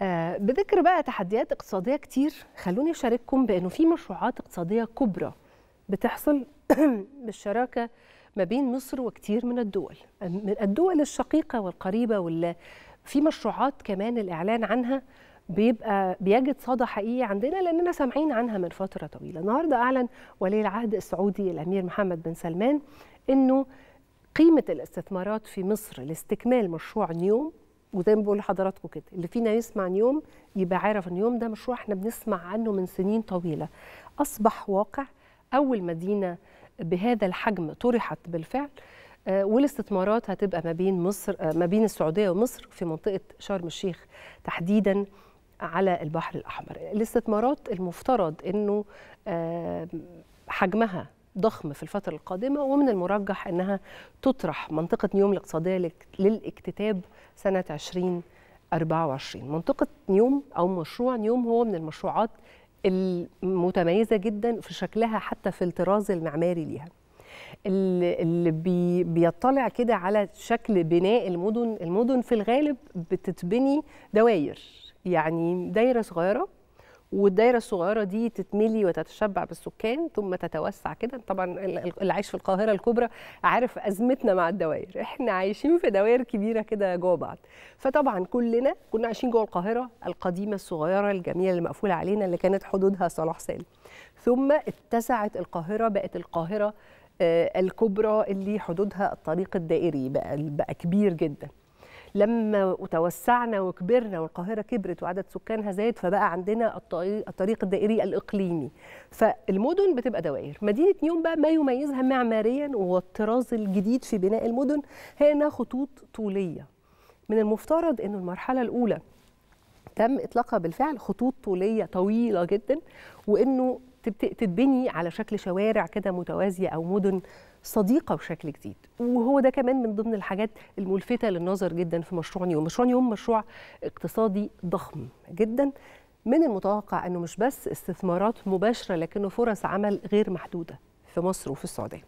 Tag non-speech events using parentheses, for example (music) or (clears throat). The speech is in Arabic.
آه بذكر بقى تحديات اقتصاديه كتير خلوني اشارككم بانه في مشروعات اقتصاديه كبرى بتحصل (clears throat) بالشراكه ما بين مصر وكتير من الدول من الدول الشقيقه والقريبه واللي في مشروعات كمان الاعلان عنها بيبقى بيجد صدى حقيقي عندنا لاننا سامعين عنها من فتره طويله النهارده اعلن ولي العهد السعودي الامير محمد بن سلمان انه قيمه الاستثمارات في مصر لاستكمال مشروع نيوم وزي ما بقول لحضراتكم كده اللي فينا يسمع نيوم يبقى عارف ان يوم ده مشروع احنا بنسمع عنه من سنين طويله اصبح واقع اول مدينه بهذا الحجم طرحت بالفعل آه، والاستثمارات هتبقى ما بين مصر آه، ما بين السعوديه ومصر في منطقه شرم الشيخ تحديدا على البحر الاحمر الاستثمارات المفترض انه آه، حجمها ضخم في الفترة القادمة ومن المرجح أنها تطرح منطقة نيوم الاقتصادية للاكتتاب سنة 2024 منطقة نيوم أو مشروع نيوم هو من المشروعات المتميزة جدا في شكلها حتى في الطراز المعماري ليها اللي بيطلع كده على شكل بناء المدن المدن في الغالب بتتبني دواير يعني دايرة صغيرة والدايره الصغيره دي تتملي وتتشبع بالسكان ثم تتوسع كده طبعا اللي عايش في القاهره الكبرى عارف ازمتنا مع الدوائر احنا عايشين في دوائر كبيره كده جوه بعض فطبعا كلنا كنا عايشين جوه القاهره القديمه الصغيره الجميله اللي مقفوله علينا اللي كانت حدودها صلاح سالم ثم اتسعت القاهره بقت القاهره آه، الكبرى اللي حدودها الطريق الدائري بقى, بقى كبير جدا لما توسعنا وكبرنا والقاهره كبرت وعدد سكانها زاد فبقى عندنا الطريق الدائري الاقليمي فالمدن بتبقى دوائر مدينه نيوم بقى ما يميزها معماريا والطراز الجديد في بناء المدن هي انها خطوط طوليه من المفترض انه المرحله الاولى تم اطلاقها بالفعل خطوط طوليه طويله جدا وانه تتبني على شكل شوارع كده متوازيه او مدن صديقه بشكل جديد وهو ده كمان من ضمن الحاجات الملفته للنظر جدا في مشروع نيوم مشروع نيوم مشروع اقتصادي ضخم جدا من المتوقع انه مش بس استثمارات مباشره لكنه فرص عمل غير محدوده في مصر وفي السعوديه